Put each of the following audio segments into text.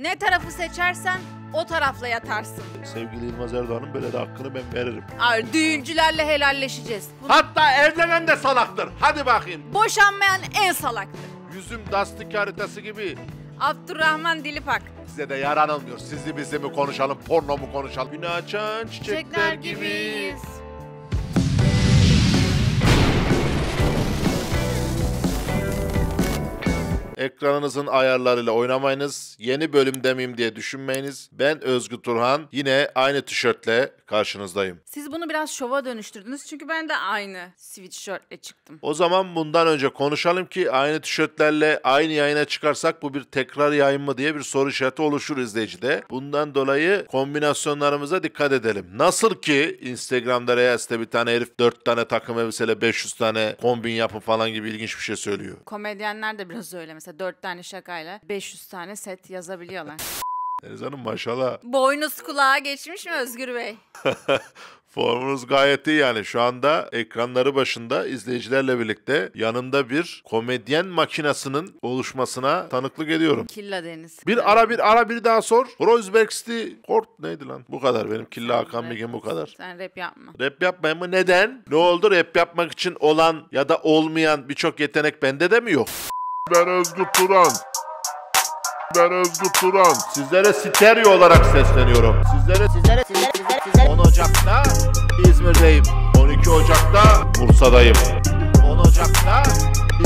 Ne tarafı seçersen o tarafla yatarsın. Sevgili Yılmaz Erdoğan'ın böyle de hakkını ben veririm. Ay, düğüncülerle helalleşeceğiz. Bunu... Hatta evlenen de salaktır. Hadi bakayım. Boşanmayan en salaktır. Yüzüm dastik haritası gibi. Abdurrahman Dilipak. Size de yaran olmuyor. Sizi bizi mi konuşalım, porno mu konuşalım? Günah açan çiçekler, çiçekler gibiyiz. gibiyiz. Ekranınızın ayarlarıyla oynamayınız. Yeni bölüm demeyeyim diye düşünmeyiniz. Ben Özgü Turhan. Yine aynı tişörtle karşınızdayım. Siz bunu biraz şova dönüştürdünüz çünkü ben de aynı sweatshirtle çıktım. O zaman bundan önce konuşalım ki aynı tişörtlerle aynı yayına çıkarsak bu bir tekrar yayın mı diye bir soru işareti oluşur izleyicide. Bundan dolayı kombinasyonlarımıza dikkat edelim. Nasıl ki Instagram'da Reels'te bir tane herif 4 tane takım elbiseyle 500 tane kombin yapın falan gibi ilginç bir şey söylüyor. Komedyenler de biraz öyle mesela 4 tane şakayla 500 tane set yazabiliyorlar. Deniz Hanım maşallah. Boynuz kulağa geçmiş mi Özgür Bey? Formunuz gayet iyi yani. Şu anda ekranları başında izleyicilerle birlikte yanında bir komedyen makinasının oluşmasına tanıklık ediyorum. Killa Deniz. Bir ara bir ara bir daha sor. Rosbergsti Kort neydi lan? Bu kadar benim Killa Hakan Bilgin bu kadar. Sen rap yapma. Rap yapmayın mı? Neden? Ne oldu? Rap yapmak için olan ya da olmayan birçok yetenek bende de mi yok? Ben Özgür Turan. Ben Özgür Turan. Sizlere stereo olarak sesleniyorum. Sizlere sizlere sizlere sizlere sizlere 10 Ocak'ta İzmir'deyim. 12 Ocak'ta Bursa'dayım. 10 Ocak'ta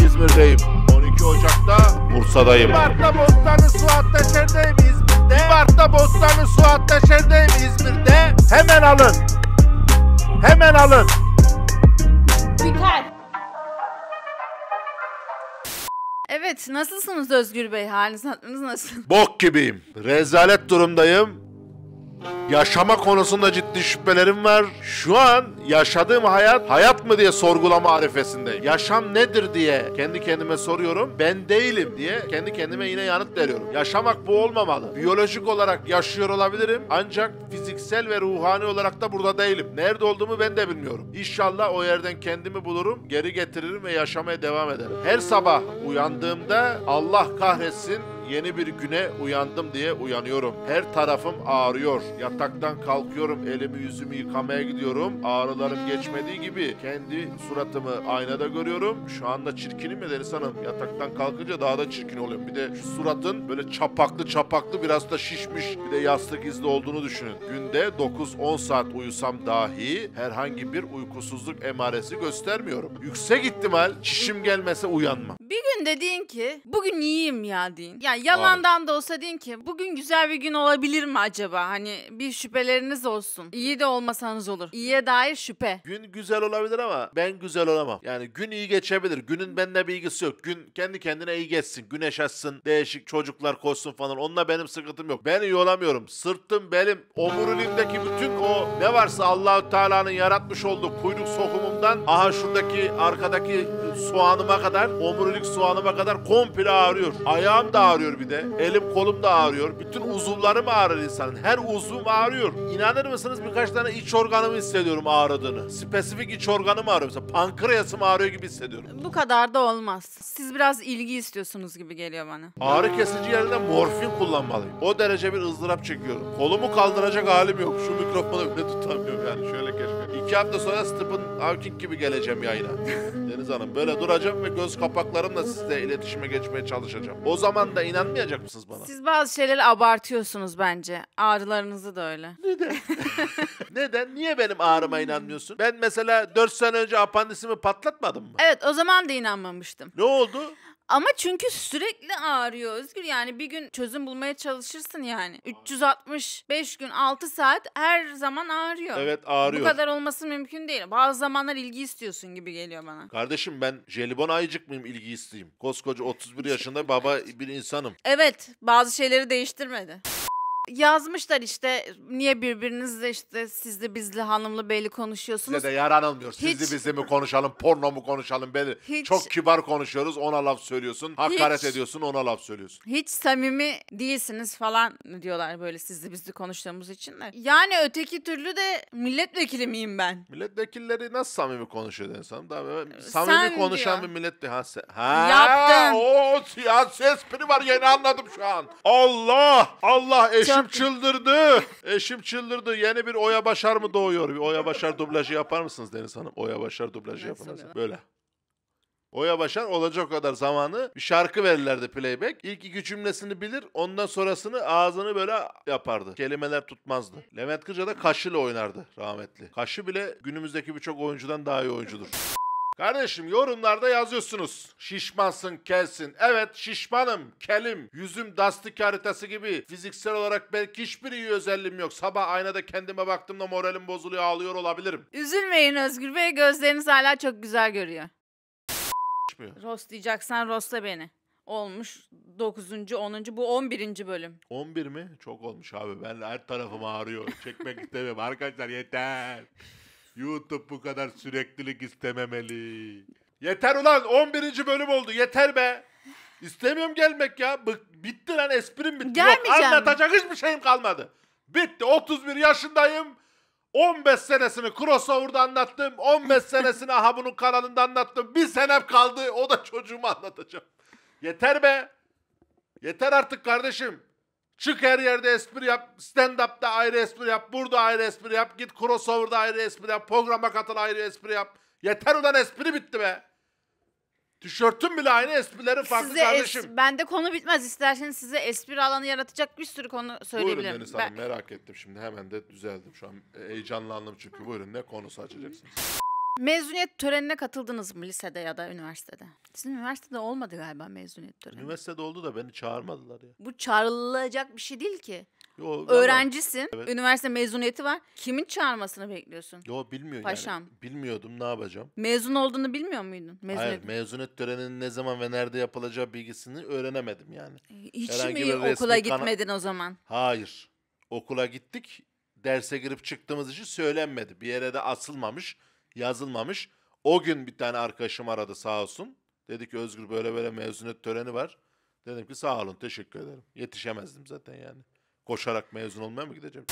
İzmir'deyim. 12 Ocak'ta Bursa'dayım. Mart'ta Bostanı Suat Taşer'deyim İzmir'de. Mart'ta Bostanı Suat Taşer'deyim İzmir'de. Hemen alın. Hemen alın. Dikkat. Evet, nasılsınız Özgür Bey? Haliniz, hatırınız nasıl? Bok gibiyim. Rezalet durumdayım. Yaşama konusunda ciddi şüphelerim var. Şu an yaşadığım hayat hayat mı diye sorgulama arifesindeyim. Yaşam nedir diye kendi kendime soruyorum. Ben değilim diye kendi kendime yine yanıt veriyorum. Yaşamak bu olmamalı. Biyolojik olarak yaşıyor olabilirim ancak fiziksel ve ruhani olarak da burada değilim. Nerede olduğumu ben de bilmiyorum. İnşallah o yerden kendimi bulurum, geri getiririm ve yaşamaya devam ederim. Her sabah uyandığımda Allah kahretsin yeni bir güne uyandım diye uyanıyorum. Her tarafım ağrıyor. Yataktan kalkıyorum, elimi yüzümü yıkamaya gidiyorum. Ağrılarım geçmediği gibi kendi suratımı aynada görüyorum. Şu anda çirkinim mi Deniz Hanım. Yataktan kalkınca daha da çirkin oluyorum. Bir de şu suratın böyle çapaklı çapaklı biraz da şişmiş bir de yastık izli olduğunu düşünün. Günde 9-10 saat uyusam dahi herhangi bir uykusuzluk emaresi göstermiyorum. Yüksek ihtimal çişim gelmese uyanmam. Bir gün dediğin ki bugün yiyeyim ya deyin. Ya yani yalandan da olsa deyin ki bugün güzel bir gün olabilir mi acaba? Hani bir şüpheleriniz olsun. İyi de olmasanız olur. İyiye dair şüphe. Gün güzel olabilir ama ben güzel olamam. Yani gün iyi geçebilir. Günün bende bir ilgisi yok. Gün kendi kendine iyi geçsin. Güneş açsın. Değişik çocuklar koşsun falan. Onunla benim sıkıntım yok. Ben iyi olamıyorum. Sırtım, belim, omuriliğimdeki bütün o ne varsa Allahü Teala'nın yaratmış olduğu kuyruk sokumundan aha şuradaki arkadaki soğanıma kadar, omurilik soğanıma kadar komple ağrıyor. Ayağım da ağrıyor ağrıyor bir de. Elim kolum da ağrıyor. Bütün uzuvlarım ağrır insanın. Her uzvum ağrıyor. İnanır mısınız birkaç tane iç organımı hissediyorum ağrıdığını. Spesifik iç organım ağrıyor. Mesela pankreasım ağrıyor gibi hissediyorum. Bu kadar da olmaz. Siz biraz ilgi istiyorsunuz gibi geliyor bana. Ağrı kesici yerine morfin kullanmalıyım. O derece bir ızdırap çekiyorum. Kolumu kaldıracak halim yok. Şu mikrofonu bile tutamıyorum yani. Şöyle keşke. İki hafta sonra Stephen Hawking gibi geleceğim yayına. Deniz Hanım böyle duracağım ve göz kapaklarımla sizle iletişime geçmeye çalışacağım. O zaman da in inanmayacak mısınız bana? Siz bazı şeyleri abartıyorsunuz bence. Ağrılarınızı da öyle. Neden? Neden? Niye benim ağrıma inanmıyorsun? Ben mesela 4 sene önce apandisimi patlatmadım mı? Evet o zaman da inanmamıştım. Ne oldu? Ama çünkü sürekli ağrıyor Özgür. Yani bir gün çözüm bulmaya çalışırsın yani. 365 gün 6 saat her zaman ağrıyor. Evet ağrıyor. Bu kadar olması mümkün değil. Bazı zamanlar ilgi istiyorsun gibi geliyor bana. Kardeşim ben jelibon ayıcık mıyım ilgi isteyeyim? Koskoca 31 yaşında baba bir insanım. Evet bazı şeyleri değiştirmedi. Yazmışlar işte niye birbirinizle işte sizli bizli hanımlı belli konuşuyorsunuz. Size de yaranılmıyor. Hiç- Sizli bizi mi konuşalım, porno mu konuşalım belli. Hiç- Çok kibar konuşuyoruz ona laf söylüyorsun. Hakaret Hiç- ediyorsun ona laf söylüyorsun. Hiç samimi değilsiniz falan diyorlar böyle sizli bizli konuştuğumuz için de. Yani öteki türlü de milletvekili miyim ben? Milletvekilleri nasıl samimi konuşuyor insan? Daha böyle samimi Sen konuşan diyor. bir millet ha, se- ha Yaptın. o siyasi espri var yeni anladım şu an. Allah Allah eşek Eşim çıldırdı. Eşim çıldırdı. Yeni bir Oya Başar mı doğuyor? Bir Oya Başar dublajı yapar mısınız Deniz Hanım? Oya Başar dublajı yapar mısınız? Böyle. Oya Başar olacak o kadar zamanı bir şarkı verirlerdi playback. İlk iki cümlesini bilir ondan sonrasını ağzını böyle yapardı. Kelimeler tutmazdı. Levent Kırca da kaşıyla oynardı rahmetli. Kaşı bile günümüzdeki birçok oyuncudan daha iyi oyuncudur. Kardeşim yorumlarda yazıyorsunuz. Şişmansın kelsin. Evet şişmanım, kelim, yüzüm dastik haritası gibi. Fiziksel olarak belki hiçbir iyi özelliğim yok. Sabah aynada kendime baktığımda moralim bozuluyor ağlıyor olabilirim. Üzülmeyin Özgür Bey gözleriniz hala çok güzel görüyor. Rostlayacaksan rostla beni. Olmuş 9. 10. bu 11. bölüm. 11 mi? Çok olmuş abi. Ben her tarafım ağrıyor. Çekmek istemiyorum. Arkadaşlar yeter. YouTube bu kadar süreklilik istememeli. Yeter ulan 11. bölüm oldu yeter be. İstemiyorum gelmek ya. Bık, bitti lan esprim bitti. Gelmeyeceğim. Yok, anlatacak mi? hiçbir şeyim kalmadı. Bitti 31 yaşındayım. 15 senesini crossover'da anlattım. 15 senesini aha bunun kanalında anlattım. Bir senem kaldı o da çocuğumu anlatacağım. Yeter be. Yeter artık kardeşim. Çık her yerde espri yap. Stand-up'ta ayrı espri yap. Burada ayrı espri yap. Git crossover'da ayrı espri yap. Programa katıl ayrı espri yap. Yeter ulan espri bitti be. Tişörtün bile aynı esprileri farklı size kardeşim. Es- bende konu bitmez. İsterseniz size espri alanı yaratacak bir sürü konu söyleyebilirim. Buyurun Deniz Hanım ben... merak ettim şimdi. Hemen de düzeldim şu an. Heyecanlandım çünkü. Buyurun ne konusu açacaksınız? Mezuniyet törenine katıldınız mı lisede ya da üniversitede? Sizin üniversitede olmadı galiba mezuniyet töreni. Üniversitede oldu da beni çağırmadılar ya. Bu çağrılacak bir şey değil ki. Yo, Öğrencisin. Evet. Üniversite mezuniyeti var. Kimin çağırmasını bekliyorsun? Yo bilmiyorum Paşam. yani. Bilmiyordum ne yapacağım. Mezun olduğunu bilmiyor muydun? Mezuniyet. Hayır mezuniyet töreninin ne zaman ve nerede yapılacağı bilgisini öğrenemedim yani. E, hiç Herhangi mi okula gitmedin o zaman? Hayır. Okula gittik. Derse girip çıktığımız için söylenmedi. Bir yere de asılmamış yazılmamış. O gün bir tane arkadaşım aradı sağ olsun. Dedi ki Özgür böyle böyle mezuniyet töreni var. Dedim ki sağ olun teşekkür ederim. Yetişemezdim zaten yani. Koşarak mezun olmaya mı gideceğim?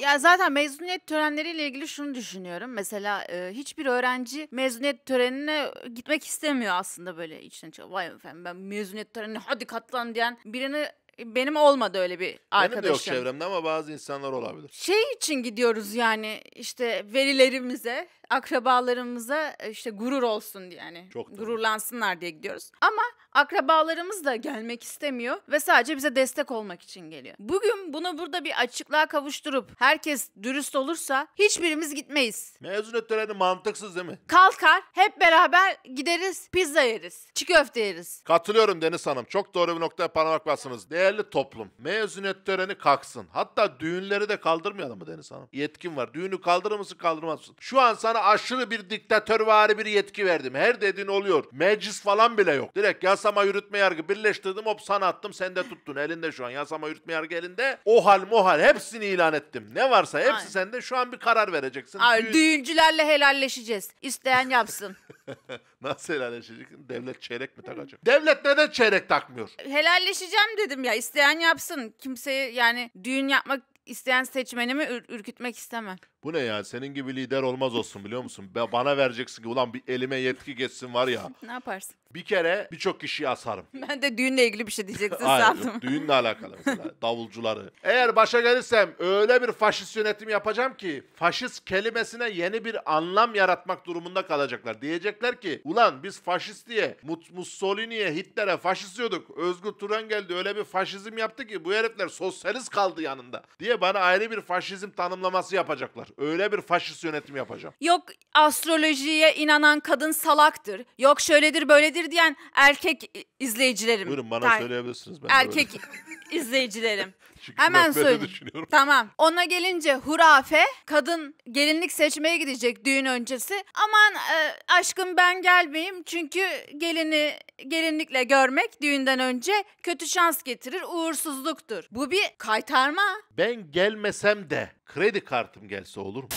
Ya zaten mezuniyet törenleriyle ilgili şunu düşünüyorum. Mesela e, hiçbir öğrenci mezuniyet törenine gitmek istemiyor aslında böyle içten içe. Vay efendim ben mezuniyet törenine hadi katlan diyen birini benim olmadı öyle bir arkadaşım. Benim de yok çevremde ama bazı insanlar olabilir. Şey için gidiyoruz yani işte verilerimize, akrabalarımıza e, işte gurur olsun diye yani Çok gururlansınlar diye gidiyoruz. Ama Akrabalarımız da gelmek istemiyor ve sadece bize destek olmak için geliyor. Bugün bunu burada bir açıklığa kavuşturup herkes dürüst olursa hiçbirimiz gitmeyiz. Mezuniyet töreni mantıksız değil mi? Kalkar hep beraber gideriz pizza yeriz. Çiğ köfte yeriz. Katılıyorum Deniz Hanım. Çok doğru bir noktaya parmak bastınız. Değerli toplum. Mezuniyet töreni kalksın. Hatta düğünleri de kaldırmayalım mı Deniz Hanım? Yetkin var. Düğünü kaldırır mısın kaldırmaz mısın? Şu an sana aşırı bir diktatörvari bir yetki verdim. Her dediğin oluyor. Meclis falan bile yok. Direkt yaz yasama yürütme yargı birleştirdim hop sana attım sen de tuttun elinde şu an yasama yürütme yargı elinde. O hal muhal hepsini ilan ettim. Ne varsa hepsi Aynen. sende şu an bir karar vereceksin. Ay, Düğün... Düğüncülerle helalleşeceğiz. İsteyen yapsın. Nasıl helalleşecek? Devlet çeyrek mi takacak? Devlet neden çeyrek takmıyor? Helalleşeceğim dedim ya isteyen yapsın. Kimseye yani düğün yapmak isteyen seçmenimi ür- ürkütmek istemem. Bu ne ya? Senin gibi lider olmaz olsun biliyor musun? bana vereceksin ki ulan bir elime yetki geçsin var ya. ne yaparsın? Bir kere birçok kişiyi asarım. Ben de düğünle ilgili bir şey diyeceksin Hayır, sandım. yok, düğünle alakalı mesela davulcuları. Eğer başa gelirsem öyle bir faşist yönetim yapacağım ki faşist kelimesine yeni bir anlam yaratmak durumunda kalacaklar. Diyecekler ki ulan biz faşist diye Mut- Mussolini'ye Hitler'e faşist diyorduk. Özgür Turan geldi öyle bir faşizm yaptı ki bu herifler sosyalist kaldı yanında diye bana ayrı bir faşizm tanımlaması yapacaklar. Öyle bir faşist yönetim yapacağım. Yok astrolojiye inanan kadın salaktır. Yok şöyledir böyledir diyen erkek izleyicilerim. Buyurun bana Yani söyleyebilirsiniz. Ben erkek izleyicilerim. Çünkü Hemen söyle. Tamam. Ona gelince hurafe kadın gelinlik seçmeye gidecek düğün öncesi. Aman e, aşkım ben gelmeyeyim çünkü gelini gelinlikle görmek düğünden önce kötü şans getirir, uğursuzluktur. Bu bir kaytarma. Ben gelmesem de kredi kartım gelse olur mu?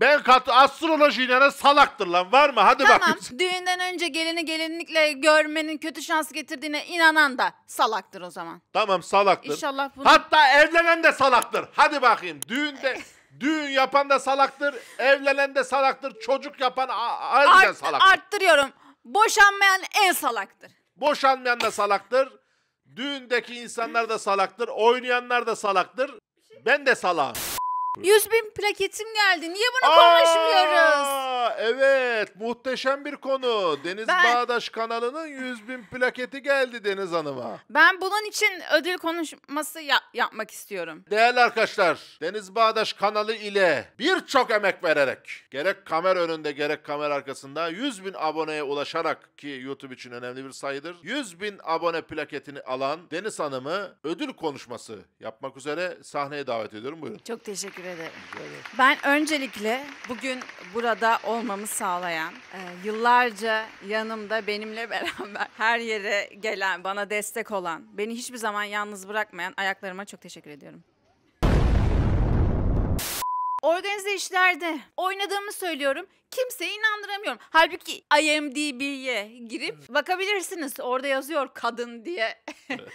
Ben kat astroloji inanan salaktır lan var mı? Hadi tamam. bakayım. Düğünden önce gelini gelinlikle görmenin kötü şans getirdiğine inanan da salaktır o zaman. Tamam salaktır. İnşallah bunu... Hatta evlenen de salaktır. Hadi bakayım. Düğünde düğün yapan da salaktır. Evlenen de salaktır. Çocuk yapan harbiden Art, salaktır. Arttırıyorum. Boşanmayan en salaktır. Boşanmayan da salaktır. Düğündeki insanlar da salaktır. Oynayanlar da salaktır. Ben de salağım. 100 bin plaketim geldi. Niye bunu Aa! konuşmuyoruz? evet muhteşem bir konu. Deniz Ben- Bağdaş kanalının 100 bin plaketi geldi Deniz Hanım'a. Ben bunun için ödül konuşması ya- yapmak istiyorum. Değerli arkadaşlar, Deniz Bağdaş kanalı ile birçok emek vererek, gerek kamera önünde gerek kamera arkasında 100 bin aboneye ulaşarak ki YouTube için önemli bir sayıdır, 100 bin abone plaketini alan Deniz Hanım'ı ödül konuşması yapmak üzere sahneye davet ediyorum. Buyurun. Çok teşekkür ederim. Ben öncelikle bugün burada o olmamı sağlayan, e, yıllarca yanımda benimle beraber her yere gelen, bana destek olan, beni hiçbir zaman yalnız bırakmayan ayaklarıma çok teşekkür ediyorum. Organize işlerde oynadığımı söylüyorum. Kimseye inandıramıyorum. Halbuki IMDB'ye girip bakabilirsiniz. Orada yazıyor kadın diye.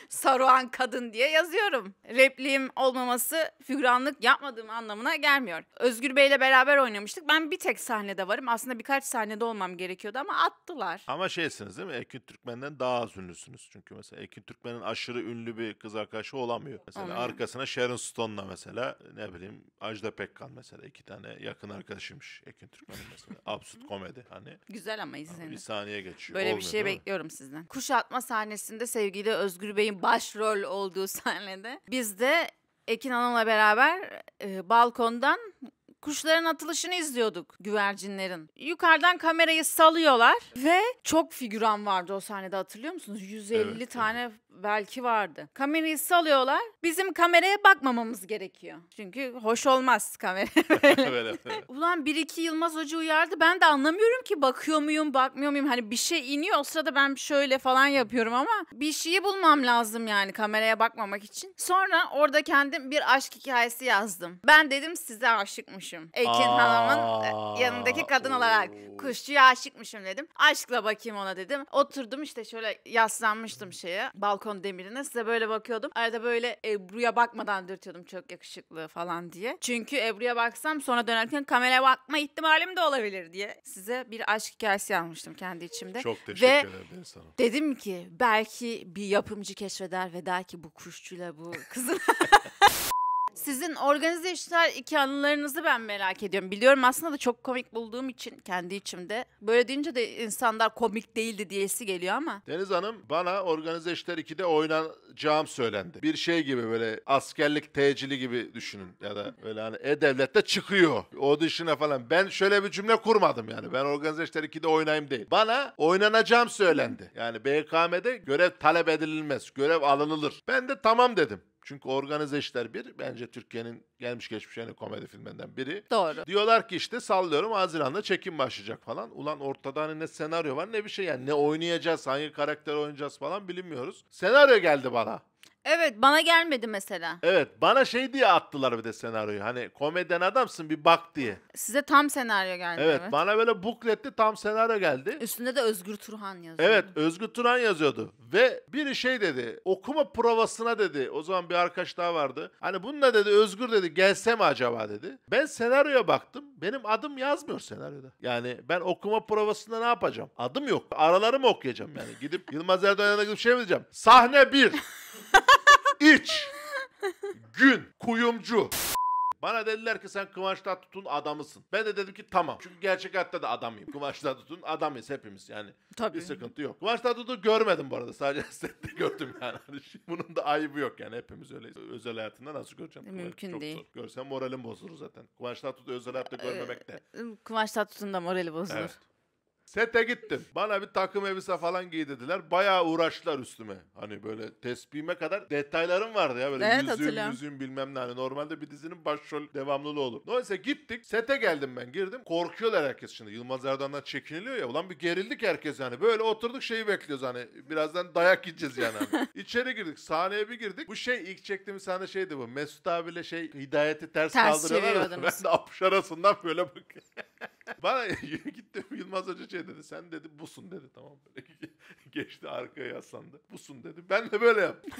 Saruhan kadın diye yazıyorum. Repliğim olmaması figüranlık yapmadığım anlamına gelmiyor. Özgür Bey'le beraber oynamıştık. Ben bir tek sahnede varım. Aslında birkaç sahnede olmam gerekiyordu ama attılar. Ama şeysiniz değil mi? Ekin Türkmen'den daha az ünlüsünüz. Çünkü mesela Ekin Türkmen'in aşırı ünlü bir kız arkadaşı olamıyor. Mesela Olmuyor. arkasına Sharon Stone'la mesela ne bileyim Ajda Pekkan mesela iki tane yakın arkadaşıymış Ekin Türkmen'in mesela. Absürt komedi hani. Güzel ama izlenir. Bir saniye geçiyor. Böyle Olmuyor, bir şey bekliyorum sizden. Kuşatma sahnesinde sevgili Özgür Bey'in başrol olduğu sahnede biz de Ekin Hanım'la beraber e, balkondan kuşların atılışını izliyorduk güvercinlerin. Yukarıdan kamerayı salıyorlar ve çok figüran vardı o sahnede hatırlıyor musunuz? 150 evet, tane evet belki vardı. Kamerayı salıyorlar. Bizim kameraya bakmamamız gerekiyor. Çünkü hoş olmaz kamera Ulan bir iki Yılmaz Hoca uyardı. Ben de anlamıyorum ki bakıyor muyum bakmıyor muyum. Hani bir şey iniyor o sırada ben şöyle falan yapıyorum ama bir şeyi bulmam lazım yani kameraya bakmamak için. Sonra orada kendim bir aşk hikayesi yazdım. Ben dedim size aşıkmışım. Ekin Hanım'ın e, yanındaki kadın olarak kuşçuya aşıkmışım dedim. Aşkla bakayım ona dedim. Oturdum işte şöyle yaslanmıştım şeye balkon silikon demirine size böyle bakıyordum. Arada böyle Ebru'ya bakmadan dürtüyordum çok yakışıklı falan diye. Çünkü Ebru'ya baksam sonra dönerken kameraya bakma ihtimalim de olabilir diye. Size bir aşk hikayesi yazmıştım kendi içimde. Çok teşekkür ve ederim sana. Dedim ki belki bir yapımcı keşfeder ve der ki bu kuşçuyla bu kızın Sizin organize işler iki anılarınızı ben merak ediyorum. Biliyorum aslında da çok komik bulduğum için kendi içimde. Böyle deyince de insanlar komik değildi diyesi geliyor ama. Deniz Hanım bana organize işler 2'de oynanacağım söylendi. Bir şey gibi böyle askerlik tecili gibi düşünün ya da böyle hani e-devlette çıkıyor o dışına falan. Ben şöyle bir cümle kurmadım yani. Ben organize işler 2'de oynayayım değil. Bana oynanacağım söylendi. Yani BKM'de görev talep edilmez. Görev alınılır. Ben de tamam dedim. Çünkü organize işler bir bence Türkiye'nin gelmiş geçmiş en komedi filmlerinden biri. Doğru. Diyorlar ki işte sallıyorum Haziran'da çekim başlayacak falan. Ulan ortada hani ne senaryo var ne bir şey yani ne oynayacağız hangi karakter oynayacağız falan bilinmiyoruz. Senaryo geldi bana. Evet bana gelmedi mesela. Evet bana şey diye attılar bir de senaryoyu. Hani komedyen adamsın bir bak diye. Size tam senaryo geldi. Evet, evet. bana böyle bukletli tam senaryo geldi. Üstünde de Özgür Turhan yazıyordu. Evet Özgür Turhan yazıyordu. Ve biri şey dedi okuma provasına dedi. O zaman bir arkadaş daha vardı. Hani bununla dedi Özgür dedi gelse mi acaba dedi. Ben senaryoya baktım. Benim adım yazmıyor senaryoda. Yani ben okuma provasında ne yapacağım? Adım yok. Araları mı okuyacağım yani? Gidip Yılmaz Erdoğan'a gidip şey mi diyeceğim? Sahne bir. İç. Gün. Kuyumcu. Bana dediler ki sen Kıvanç Tatlıtuğ'un adamısın. Ben de dedim ki tamam. Çünkü gerçek hayatta da adamıyım. Kıvanç Tatlıtuğ'un adamıyız hepimiz yani. Tabii. Bir sıkıntı yok. Kıvanç Tatlıtuğ'u görmedim bu arada. Sadece sette gördüm yani. Hani bunun da ayıbı yok yani. Hepimiz öyleyiz. Özel hayatında nasıl göreceğim? E, mümkün Çok değil. Zor. Görsem moralim bozulur zaten. Kıvanç Tatlıtuğ'u özel hayatta görmemek e, de. E, Kıvanç Tatlıtuğ'un da morali bozulur. Evet. Sete gittim. Bana bir takım elbise falan giy dediler. Bayağı uğraştılar üstüme. Hani böyle tespihime kadar detaylarım vardı ya. Böyle Evet, yüzüğüm, hatırlıyorum. yüzüğüm bilmem ne. Hani normalde bir dizinin başrol devamlılığı olur. Neyse gittik. Sete geldim ben girdim. Korkuyorlar herkes şimdi. Yılmaz Erdoğan'dan çekiniliyor ya. Ulan bir gerildik herkes yani. Böyle oturduk şeyi bekliyoruz hani. Birazdan dayak yiyeceğiz yani. hani. İçeri girdik. Sahneye bir girdik. Bu şey ilk çektiğimiz sahne şeydi bu. Mesut abiyle şey hidayeti ters, Ters kaldırıyorlar. ya. Ben çeviriyordunuz. de apış arasından böyle bak. Bana gittim Yılmaz Hoca şey şey dedi sen dedi busun dedi tamam böyle geçti arkaya yaslandı. Busun dedi. Ben de böyle yaptım.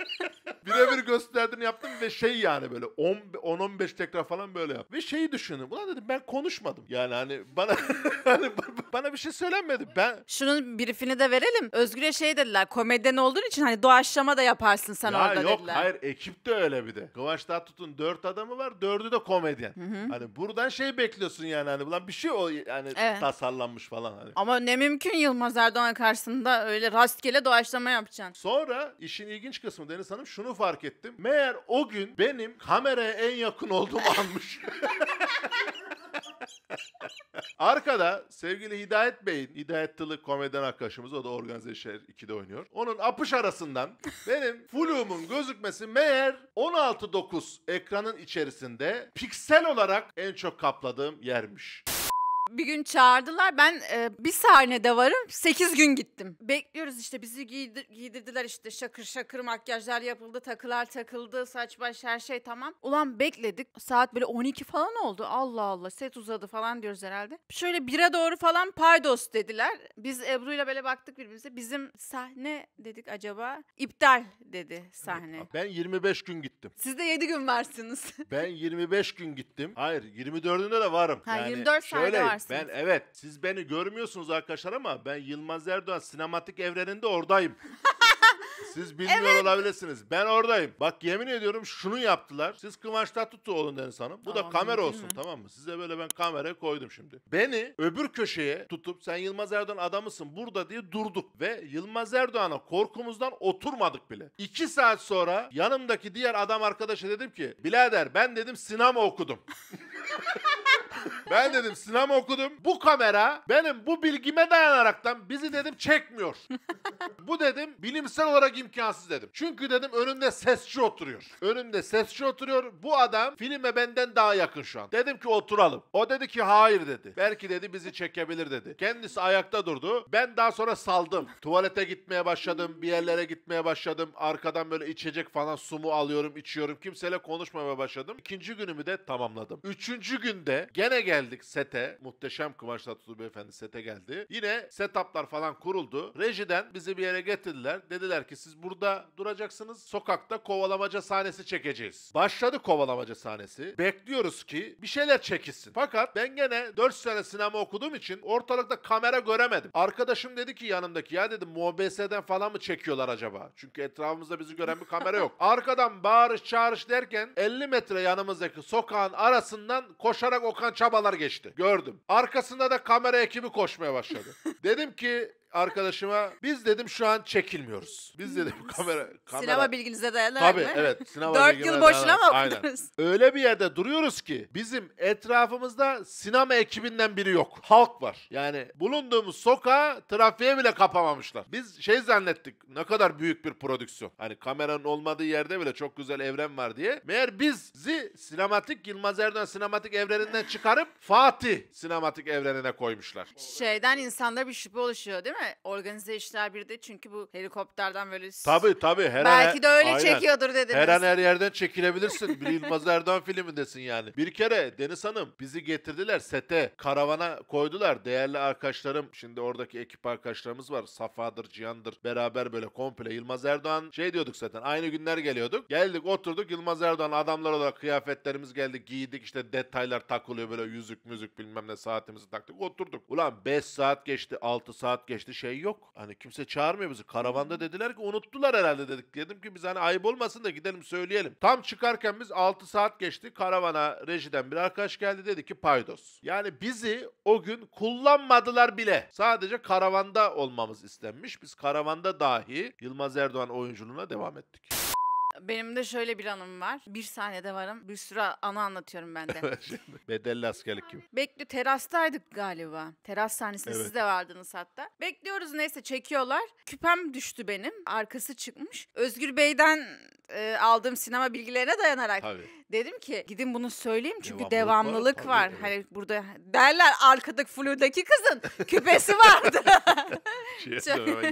Birebir gösterdiğini yaptım ve şey yani böyle 10-15 tekrar falan böyle yaptım. Ve şeyi düşündüm. Ulan dedim ben konuşmadım. Yani hani bana hani bana bir şey söylenmedi. Ben Şunun birifini de verelim. Özgür'e şey dediler. Komedyen olduğun için hani doğaçlama da yaparsın sen ya orada yok, dediler. Yok hayır ekip de öyle bir de. Kıvanç Tatlıtuğ'un 4 adamı var. 4'ü de komedyen. Hı hı. Hani buradan şey bekliyorsun yani hani ulan bir şey o yani evet. tasarlanmış falan falan. Hani. Ama ne mümkün Yılmaz Erdoğan karşısında öyle rastgele doğaçlama yapacaksın. Sonra işin ilginç kısmı Deniz Hanım şunu fark ettim. Meğer o gün benim kameraya en yakın olduğum anmış. Arkada sevgili Hidayet Bey'in, Hidayet Tılık komedyen arkadaşımız o da organize şehir 2'de oynuyor. Onun apış arasından benim flumun gözükmesi meğer 16.9 ekranın içerisinde piksel olarak en çok kapladığım yermiş. Bir gün çağırdılar. Ben e, bir sahnede varım. Sekiz gün gittim. Bekliyoruz işte bizi giydir- giydirdiler işte şakır şakır makyajlar yapıldı, takılar takıldı, saç baş her şey tamam. Ulan bekledik. Saat böyle 12 falan oldu. Allah Allah set uzadı falan diyoruz herhalde. Şöyle bira doğru falan paydos dediler. Biz Ebru ile böyle baktık birbirimize. Bizim sahne dedik acaba iptal dedi sahne. Ben 25 gün gittim. Siz de 7 gün varsınız. Ben 25 gün gittim. Hayır 24'ünde de varım. Ha, 24 sahne şöyle, var varsınız. Ben evet siz beni görmüyorsunuz arkadaşlar ama ben Yılmaz Erdoğan sinematik evreninde oradayım. Siz bilmiyor evet. olabilirsiniz. Ben oradayım. Bak yemin ediyorum şunu yaptılar. Siz Kıvanç Tatlıtuğ'un Deniz Hanım. Bu tamam, da kamera olsun mi? tamam mı? Size böyle ben kamera koydum şimdi. Beni öbür köşeye tutup sen Yılmaz Erdoğan adamısın burada diye durduk. Ve Yılmaz Erdoğan'a korkumuzdan oturmadık bile. İki saat sonra yanımdaki diğer adam arkadaşa dedim ki bilader ben dedim sinema okudum. ben dedim sinema okudum. Bu kamera benim bu bilgime dayanaraktan bizi dedim çekmiyor. bu dedim bilimsel olarak imkansız dedim. Çünkü dedim önümde sesçi oturuyor. Önümde sesçi oturuyor. Bu adam filme benden daha yakın şu an. Dedim ki oturalım. O dedi ki hayır dedi. Belki dedi bizi çekebilir dedi. Kendisi ayakta durdu. Ben daha sonra saldım. Tuvalete gitmeye başladım. Bir yerlere gitmeye başladım. Arkadan böyle içecek falan sumu alıyorum içiyorum. Kimseyle konuşmamaya başladım. İkinci günümü de tamamladım. Üçüncü Üçüncü günde gene geldik sete. Muhteşem Kıvanç Tatlıtuğ beyefendi sete geldi. Yine setuplar falan kuruldu. Rejiden bizi bir yere getirdiler. Dediler ki siz burada duracaksınız. Sokakta kovalamaca sahnesi çekeceğiz. Başladı kovalamaca sahnesi. Bekliyoruz ki bir şeyler çekilsin. Fakat ben gene 4 sene sinema okuduğum için ortalıkta kamera göremedim. Arkadaşım dedi ki yanımdaki ya dedim MOBS'den falan mı çekiyorlar acaba? Çünkü etrafımızda bizi gören bir kamera yok. Arkadan bağırış çağırış derken 50 metre yanımızdaki sokağın arasından koşarak Okan Çabalar geçti. Gördüm. Arkasında da kamera ekibi koşmaya başladı. Dedim ki arkadaşıma biz dedim şu an çekilmiyoruz. Biz hmm. dedim kamera kamera. Sinema bilginize dayanır. Tabii mi? evet. Sinema dört yıl boşuna mı Aynen. Öyle bir yerde duruyoruz ki bizim etrafımızda sinema ekibinden biri yok. Halk var. Yani bulunduğumuz sokağa trafiğe bile kapamamışlar. Biz şey zannettik ne kadar büyük bir prodüksiyon. Hani kameranın olmadığı yerde bile çok güzel evren var diye. Meğer bizi sinematik Yılmaz Erdoğan sinematik evreninden çıkarıp Fatih sinematik evrenine koymuşlar. Şeyden insanlara bir şüphe oluşuyor değil mi? Organize işler bir de çünkü bu helikopterden böyle... Tabii tabii. Her Belki an, de öyle aynen. çekiyordur dediniz. Her an her yerden çekilebilirsin. bir Yılmaz Erdoğan filmindesin yani. Bir kere Deniz Hanım bizi getirdiler sete. Karavana koydular. Değerli arkadaşlarım şimdi oradaki ekip arkadaşlarımız var. Safa'dır, Cihan'dır. Beraber böyle komple Yılmaz Erdoğan şey diyorduk zaten. Aynı günler geliyorduk. Geldik oturduk Yılmaz Erdoğan adamlar olarak kıyafetlerimiz geldi. Giydik işte detaylar takılıyor böyle yüzük müzik bilmem ne saatimizi taktık. Oturduk. Ulan 5 saat geçti 6 saat geçti şey yok. Hani kimse çağırmıyor bizi. Karavanda hmm. dediler ki unuttular herhalde dedik. Dedim ki biz hani ayıp olmasın da gidelim söyleyelim. Tam çıkarken biz 6 saat geçti. Karavana rejiden bir arkadaş geldi dedi ki paydos. Yani bizi o gün kullanmadılar bile. Sadece karavanda olmamız istenmiş. Biz karavanda dahi Yılmaz Erdoğan oyunculuğuna devam ettik. Benim de şöyle bir anım var. Bir saniyede varım. Bir sürü anı anlatıyorum ben de. Bedelli askerlik gibi. Bekli terastaydık galiba. Teras sahnesinde evet. siz de vardınız hatta. Bekliyoruz neyse çekiyorlar. Küpem düştü benim. Arkası çıkmış. Özgür Bey'den e, aldığım sinema bilgilerine dayanarak Tabii. dedim ki gidin bunu söyleyeyim çünkü devamlılık, devamlılık var. var. hani burada derler arkadaki fludaki kızın küpesi vardı. şey,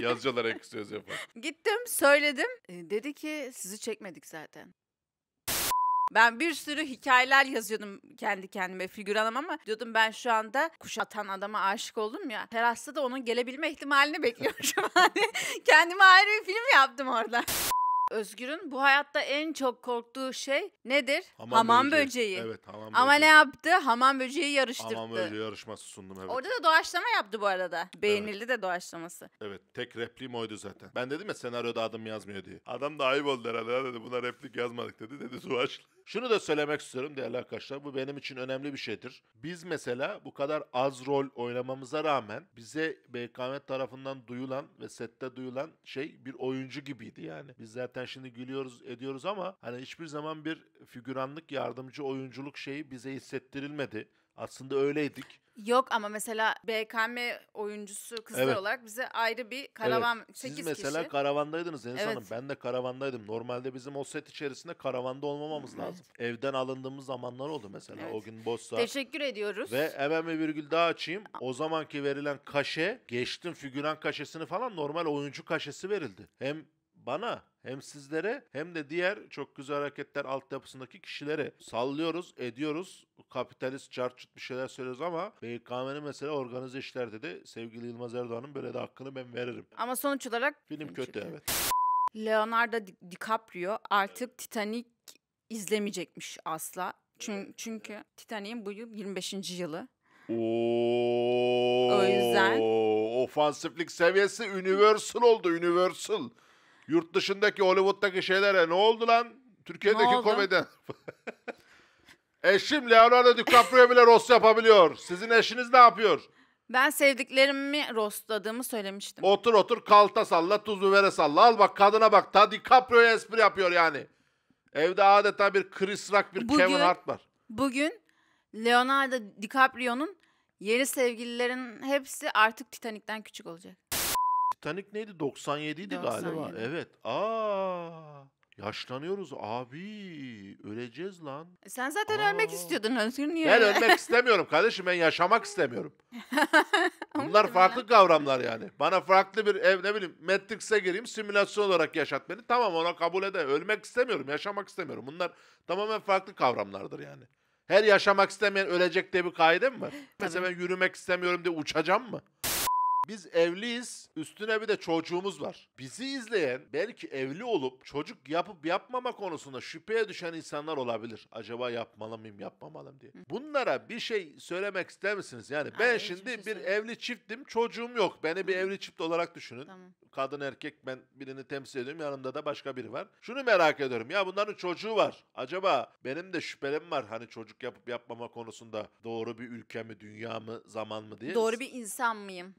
yazıyorlar ek yapar. Gittim söyledim. E, dedi ki sizi çekmek etmedik zaten. Ben bir sürü hikayeler yazıyordum kendi kendime figüranım ama diyordum ben şu anda kuşatan adama aşık oldum ya. Terasta da onun gelebilme ihtimalini bekliyorum şu an. Kendime ayrı bir film yaptım orada. Özgür'ün bu hayatta en çok korktuğu şey nedir? Hamam, hamam böceği. böceği. Evet hamam böceği. Ama ne yaptı? Hamam böceği yarıştırdı. Hamam böceği yarışması sundum evet. Orada da doğaçlama yaptı bu arada. Beğenildi evet. de doğaçlaması. Evet tek repliğim oydu zaten. Ben dedim ya senaryoda adım yazmıyor diye. Adam da ayıp oldu herhalde. dedi buna replik yazmadık dedi. Dedi Suvaşlı. Şunu da söylemek istiyorum değerli arkadaşlar. Bu benim için önemli bir şeydir. Biz mesela bu kadar az rol oynamamıza rağmen bize BKM tarafından duyulan ve sette duyulan şey bir oyuncu gibiydi yani. Biz zaten zaten şimdi gülüyoruz ediyoruz ama hani hiçbir zaman bir figüranlık yardımcı oyunculuk şeyi bize hissettirilmedi. Aslında öyleydik. Yok ama mesela BKM oyuncusu kızlar evet. olarak bize ayrı bir karavan evet. 8 kişi. Siz mesela kişi. karavandaydınız Enes evet. Hanım. Ben de karavandaydım. Normalde bizim o set içerisinde karavanda olmamamız evet. lazım. Evden alındığımız zamanlar oldu mesela. Evet. O gün boş Teşekkür ediyoruz. Ve hemen bir virgül daha açayım. O zamanki verilen kaşe, geçtim figüran kaşesini falan normal oyuncu kaşesi verildi. Hem bana hem sizlere hem de diğer çok güzel hareketler altyapısındaki kişilere sallıyoruz, ediyoruz. Kapitalist, çarçut bir şeyler söylüyoruz ama BKM'nin mesela organize işler dedi. Sevgili Yılmaz Erdoğan'ın böyle de hakkını ben veririm. Ama sonuç olarak... Film kötü çünkü. evet. Leonardo di DiCaprio artık Titanic izlemeyecekmiş asla. Çünkü, çünkü Titanic'in bu yıl 25. yılı. Oo, o yüzden... Ofansiflik seviyesi universal oldu, universal. Yurt dışındaki Hollywood'daki şeylere ne oldu lan? Türkiye'deki ne Eşim Leonardo DiCaprio bile roast yapabiliyor. Sizin eşiniz ne yapıyor? Ben sevdiklerimi rostladığımı söylemiştim. Otur otur kalta salla, tuz bibere salla. Al bak kadına bak. Ta DiCaprio'ya espri yapıyor yani. Evde adeta bir Chris Rock, bir bugün, Kevin Hart var. Bugün Leonardo DiCaprio'nun yeni sevgililerin hepsi artık Titanik'ten küçük olacak. Titanic neydi? 97 idi 97. galiba. Evet. Aa! Yaşlanıyoruz abi. Öleceğiz lan. E, sen zaten Aa. ölmek istiyordun Özgür. Niye Ben ölmek istemiyorum kardeşim. Ben yaşamak istemiyorum. Bunlar farklı kavramlar yani. Bana farklı bir ev ne bileyim Matrix'e gireyim simülasyon olarak yaşat beni. Tamam ona kabul ede. Ölmek istemiyorum. Yaşamak istemiyorum. Bunlar tamamen farklı kavramlardır yani. Her yaşamak istemeyen ölecek diye bir kaide mi var? Mesela ben yürümek istemiyorum diye uçacağım mı? Biz evliyiz, üstüne bir de çocuğumuz var. Bizi izleyen belki evli olup çocuk yapıp yapmama konusunda şüpheye düşen insanlar olabilir. Acaba yapmalı mıyım, yapmamalım diye. Bunlara bir şey söylemek ister misiniz? Yani ben Hayır, şimdi şey bir evli çiftim, çocuğum yok. Beni bir Hı. evli çift olarak düşünün. Tamam. Kadın erkek ben birini temsil ediyorum. Yanımda da başka biri var. Şunu merak ediyorum. Ya bunların çocuğu var. Acaba benim de şüphelerim var. Hani çocuk yapıp yapmama konusunda doğru bir ülke mi, dünya mı, zaman mı diye. Doğru bir insan mıyım?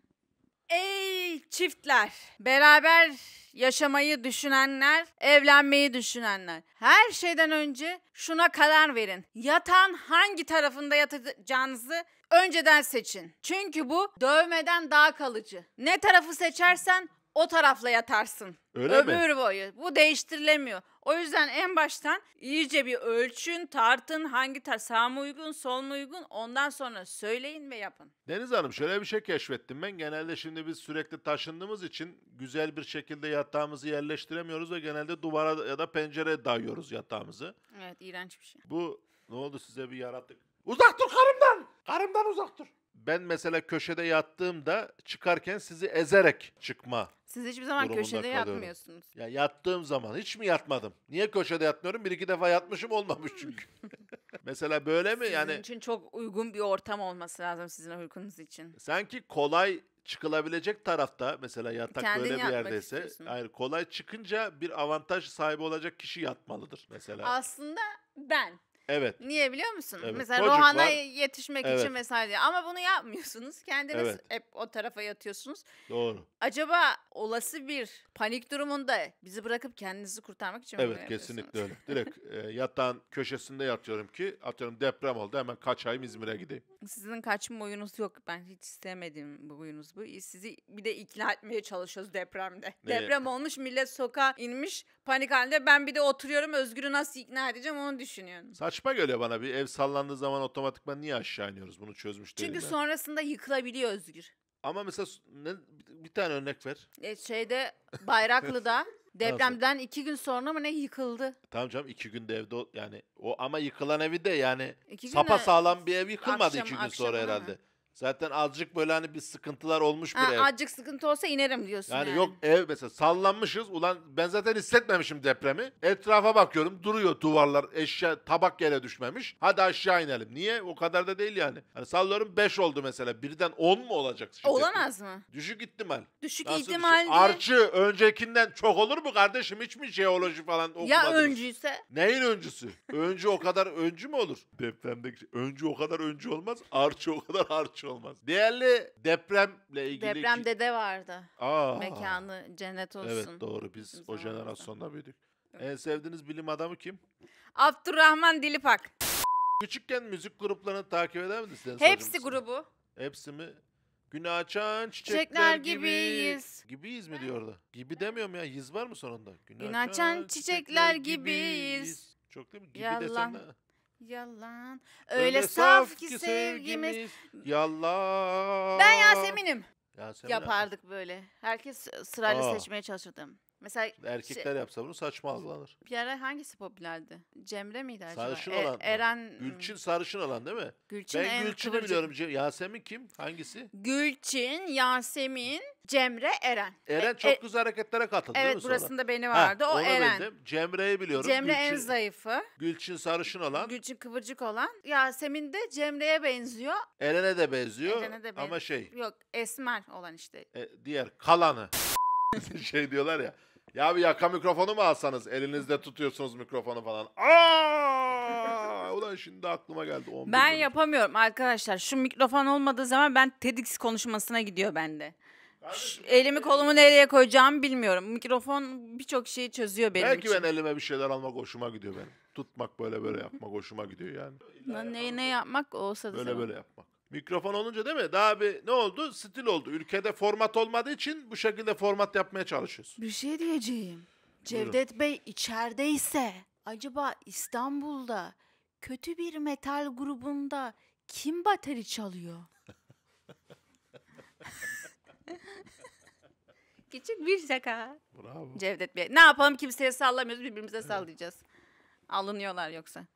Ey çiftler, beraber yaşamayı düşünenler, evlenmeyi düşünenler. Her şeyden önce şuna karar verin. yatan hangi tarafında yatacağınızı önceden seçin. Çünkü bu dövmeden daha kalıcı. Ne tarafı seçersen o tarafla yatarsın. Öyle Ömür mi? boyu. Bu değiştirilemiyor. O yüzden en baştan iyice bir ölçün, tartın hangi tar sağ mı uygun, sol mu uygun ondan sonra söyleyin ve yapın. Deniz Hanım şöyle bir şey keşfettim ben. Genelde şimdi biz sürekli taşındığımız için güzel bir şekilde yatağımızı yerleştiremiyoruz ve genelde duvara ya da pencereye dayıyoruz yatağımızı. Evet iğrenç bir şey. Bu ne oldu size bir yarattık? Uzak dur karımdan! Karımdan uzak dur ben mesela köşede yattığımda çıkarken sizi ezerek çıkma. Siz hiçbir zaman köşede kalıyorum. yatmıyorsunuz. Ya yattığım zaman hiç mi yatmadım? Niye köşede yatmıyorum? Bir iki defa yatmışım olmamış çünkü. mesela böyle mi? Sizin yani için çok uygun bir ortam olması lazım sizin uykunuz için. Sanki kolay çıkılabilecek tarafta mesela yatak Kendin böyle bir yerdeyse istiyorsun. hayır kolay çıkınca bir avantaj sahibi olacak kişi yatmalıdır mesela. Aslında ben Evet. Niye biliyor musun? Evet. Mesela Çocuk Rohan'a var. yetişmek evet. için mesela diye. Ama bunu yapmıyorsunuz. Kendiniz evet. hep o tarafa yatıyorsunuz. Doğru. Acaba olası bir panik durumunda bizi bırakıp kendinizi kurtarmak için evet, mi Evet kesinlikle öyle. Direkt e, yatağın köşesinde yatıyorum ki atıyorum deprem oldu hemen kaçayım İzmir'e gideyim. Sizin kaçma oyunuz yok. Ben hiç istemedim bu oyunuz bu. Sizi bir de ikna etmeye çalışıyoruz depremde. Neye? Deprem olmuş millet sokağa inmiş panik halinde. Ben bir de oturuyorum Özgür'ü nasıl ikna edeceğim onu düşünüyorum. Saç saçma geliyor bana. Bir ev sallandığı zaman otomatikman niye aşağı iniyoruz? Bunu çözmüş değilim Çünkü sonrasında yıkılabiliyor Özgür. Ama mesela ne, bir tane örnek ver. E, şeyde Bayraklı'da depremden iki gün sonra mı ne yıkıldı? E, tamam canım iki günde evde yani o ama yıkılan evi de yani sapa sağlam bir ev yıkılmadı Akşam- iki gün sonra mı? herhalde. Zaten azıcık böyle hani bir sıkıntılar olmuş bir Ha, azıcık sıkıntı olsa inerim diyorsun yani. Yani yok ev mesela sallanmışız. Ulan ben zaten hissetmemişim depremi. Etrafa bakıyorum duruyor duvarlar eşya tabak yere düşmemiş. Hadi aşağı inelim. Niye? O kadar da değil yani. Hani sallıyorum 5 oldu mesela. Birden 10 mu olacak? şimdi? Olamaz mı? Düşük ihtimal. Düşük Nasıl ihtimal diye- Arçı öncekinden çok olur mu kardeşim? Hiç mi jeoloji falan okumadınız? Ya öncüyse? Neyin öncüsü? Öncü o kadar öncü mü olur? Depremdeki öncü o kadar öncü olmaz. Arçı o kadar arçı şey olmaz. Değerli depremle ilgili... Deprem dede vardı. Aa. Mekanı cennet olsun. Evet doğru biz Güzel o jenerasyonda büyüdük. En sevdiğiniz bilim adamı kim? Abdurrahman Dilipak. Küçükken müzik gruplarını takip eder miydiniz? Hepsi grubu. Hepsi mi? Günah açan çiçekler, çiçekler gibiyiz. Gibiyiz mi diyordu? Gibi demiyorum ya. Yiz var mı sonunda? Günah, Günah açan çiçekler, çiçekler gibiyiz. gibiyiz. Çok değil mi? Gibi Yallah. desem de... Yalan. Öyle, Öyle saf, ki sevgimiz. sevgimiz. Yalan. Ben Yasemin'im. Yasemin Yapardık abi. böyle. Herkes sırayla Aa. seçmeye çalışırdım. Mesela şey erkekler şey, yapsa bunu saçma algılanır. Bir ara hangisi popülerdi? Cemre miydi acaba? Sarışın e, olan. Eren Gülçin sarışın olan değil mi? Gülçin ben Gülçin'i kıvırcık. biliyorum. Yasemin kim? Hangisi? Gülçin, Yasemin, Cemre, Eren. Eren e, çok e, güzel hareketlere katıldı evet, değil mi Evet burasında beni vardı. Ha, o Eren. Bildim. Cemre'yi biliyorum. Cemre Gülçin, en zayıfı. Gülçin sarışın olan. Gülçin kıvırcık olan. Yasemin de Cemre'ye benziyor. Eren'e de benziyor. Eren'e de benziyor. Ama şey. Yok esmer olan işte. E, diğer kalanı. şey diyorlar ya. Ya bir yaka mikrofonu mu alsanız? Elinizde tutuyorsunuz mikrofonu falan. Aa! Ulan şimdi aklıma geldi. 11 ben bölüm. yapamıyorum arkadaşlar. Şu mikrofon olmadığı zaman ben TEDx konuşmasına gidiyor bende. elimi e, kolumu nereye koyacağımı bilmiyorum. Mikrofon birçok şeyi çözüyor benim Belki için. Belki ben elime bir şeyler almak hoşuma gidiyor benim. Tutmak böyle böyle yapmak hoşuma gidiyor yani. Ne, ne yapmak olsa da. Böyle böyle yapmak. Mikrofon olunca değil mi? Daha bir ne oldu? Stil oldu. Ülkede format olmadığı için bu şekilde format yapmaya çalışıyoruz. Bir şey diyeceğim. Cevdet Bey içerideyse acaba İstanbul'da kötü bir metal grubunda kim bateri çalıyor? Küçük bir şaka. Bravo. Cevdet Bey. Ne yapalım kimseye sallamıyoruz birbirimize sallayacağız. Alınıyorlar yoksa.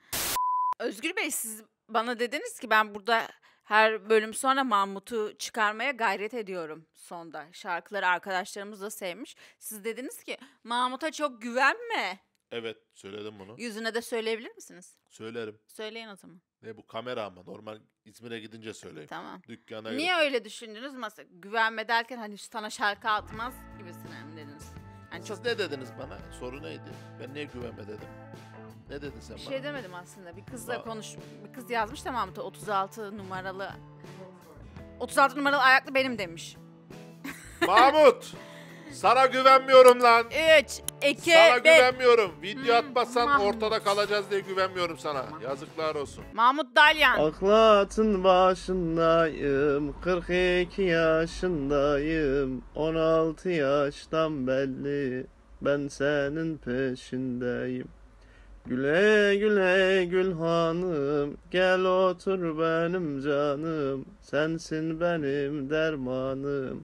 Özgür Bey siz bana dediniz ki ben burada her bölüm sonra Mahmut'u çıkarmaya gayret ediyorum sonda. Şarkıları arkadaşlarımız da sevmiş. Siz dediniz ki Mahmut'a çok güvenme. Evet söyledim bunu. Yüzüne de söyleyebilir misiniz? Söylerim. Söyleyin o zaman. Ne bu kamera ama normal İzmir'e gidince söyleyeyim. Tamam. Dükkana Niye gidip... öyle düşündünüz? Mesela güvenme derken hani sana şarkı atmaz gibisine mi dediniz? Yani Siz çok... ne dediniz bana? Soru neydi? Ben niye güvenme dedim? Ne dedin sen Bir bana? şey demedim aslında. Bir kızla Ba- konuş. Bir kız yazmış tamam mı? 36 numaralı 36 numaralı ayaklı benim demiş. Mahmut! Sana güvenmiyorum lan. 3 2 Sana 1 güvenmiyorum. Video Hmm, atmazsan Mahmut. ortada kalacağız diye güvenmiyorum sana. Yazıklar olsun. Mahmut Dalyan. Aklatın başındayım 42 yaşındayım 16 yaştan belli Ben senin peşindeyim Güle güle gül hanım gel otur benim canım sensin benim dermanım